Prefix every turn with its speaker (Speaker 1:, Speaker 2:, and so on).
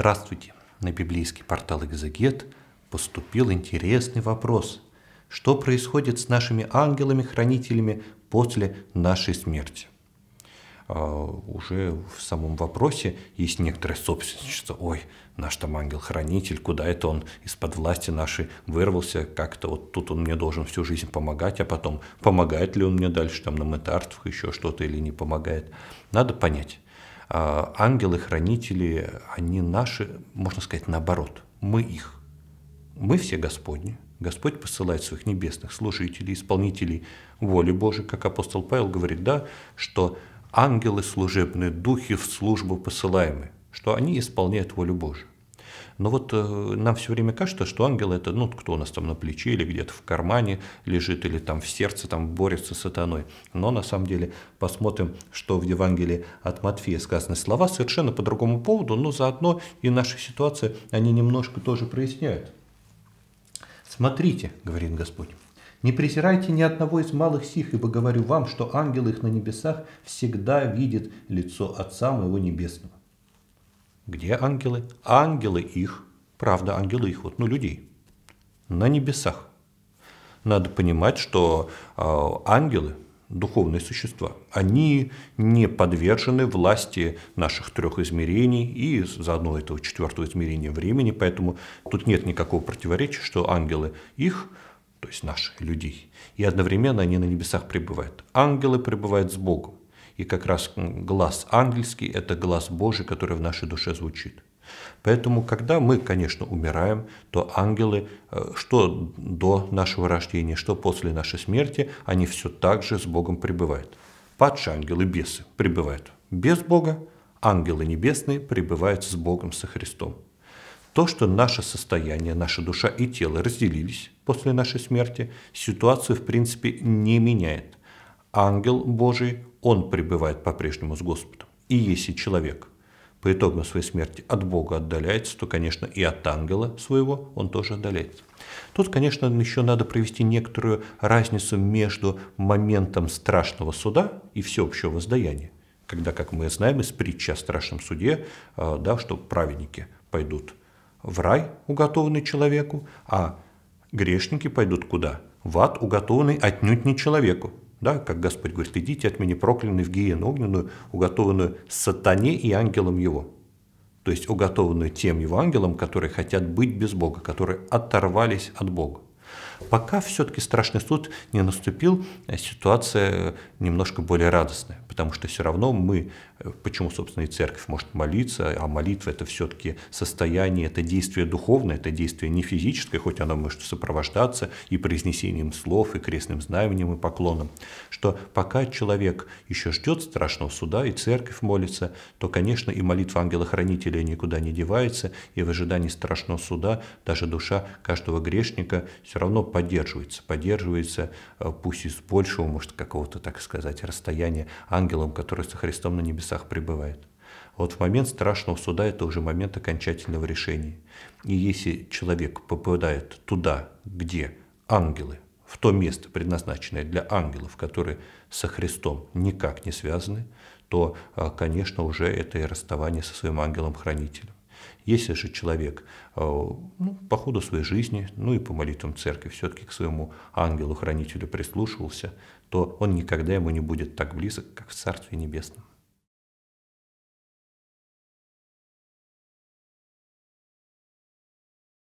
Speaker 1: Здравствуйте! На библейский портал «Экзегет» поступил интересный вопрос. Что происходит с нашими ангелами-хранителями после нашей смерти? А, уже в самом вопросе есть некоторое собственничество. Ой, наш там ангел-хранитель, куда это он из-под власти нашей вырвался, как-то вот тут он мне должен всю жизнь помогать, а потом помогает ли он мне дальше там на мытарствах, еще что-то или не помогает. Надо понять, а, ангелы-хранители, они наши, можно сказать, наоборот, мы их. Мы все Господни. Господь посылает своих небесных служителей, исполнителей воли Божией, как апостол Павел говорит, да, что ангелы служебные, духи в службу посылаемые, что они исполняют волю Божию. Но ну вот э, нам все время кажется, что ангел это, ну, кто у нас там на плече или где-то в кармане лежит, или там в сердце там борется с сатаной. Но на самом деле посмотрим, что в Евангелии от Матфея сказаны слова совершенно по другому поводу, но заодно и наши ситуации, они немножко тоже проясняют. «Смотрите, — говорит Господь, — не презирайте ни одного из малых сих, ибо говорю вам, что ангел их на небесах всегда видит лицо Отца Моего Небесного. Где ангелы? Ангелы их, правда, ангелы их, вот, ну, людей, на небесах. Надо понимать, что а, ангелы, духовные существа, они не подвержены власти наших трех измерений и заодно этого четвертого измерения времени, поэтому тут нет никакого противоречия, что ангелы их, то есть наши людей, и одновременно они на небесах пребывают. Ангелы пребывают с Богом. И как раз глаз ангельский – это глаз Божий, который в нашей душе звучит. Поэтому, когда мы, конечно, умираем, то ангелы, э, что до нашего рождения, что после нашей смерти, они все так же с Богом пребывают. Падшие ангелы, бесы, пребывают без Бога, ангелы небесные пребывают с Богом, со Христом. То, что наше состояние, наша душа и тело разделились после нашей смерти, ситуацию, в принципе, не меняет. Ангел Божий он пребывает по-прежнему с Господом. И если человек по итогам своей смерти от Бога отдаляется, то, конечно, и от ангела своего он тоже отдаляется. Тут, конечно, еще надо провести некоторую разницу между моментом страшного суда и всеобщего воздаяния, когда, как мы знаем из притчи о страшном суде, э, да, что праведники пойдут в рай, уготованный человеку, а грешники пойдут куда? в ад уготованный отнюдь не человеку. Да, как Господь говорит, идите от меня прокляны в гиену огненную, уготованную сатане и ангелам его. То есть уготованную тем его ангелам, которые хотят быть без Бога, которые оторвались от Бога. Пока все-таки страшный суд не наступил, а ситуация немножко более радостная, потому что все равно мы, э, почему, собственно, и церковь может молиться, а молитва – это все-таки состояние, это действие духовное, это действие не физическое, хоть оно может сопровождаться и произнесением слов, и крестным знаменем, и поклоном, что пока человек еще ждет страшного суда, и церковь молится, то, конечно, и молитва ангела-хранителя никуда не девается, и в ожидании страшного суда даже душа каждого грешника все равно поддерживается. Поддерживается, э, пусть из большего, может, какого-то, так сказать, расстояния ангелом, который со Христом на небесах пребывает. Вот в момент страшного суда это уже момент окончательного решения. И если человек попадает туда, где ангелы, в то место, предназначенное для ангелов, которые со Христом никак не связаны, то, э, конечно, уже это и расставание со своим ангелом-хранителем. Если же человек э, ну, по ходу своей жизни, ну и по молитвам церкви, все-таки к своему ангелу-хранителю прислушивался, то он никогда ему не будет так близок, как в Царстве Небесном.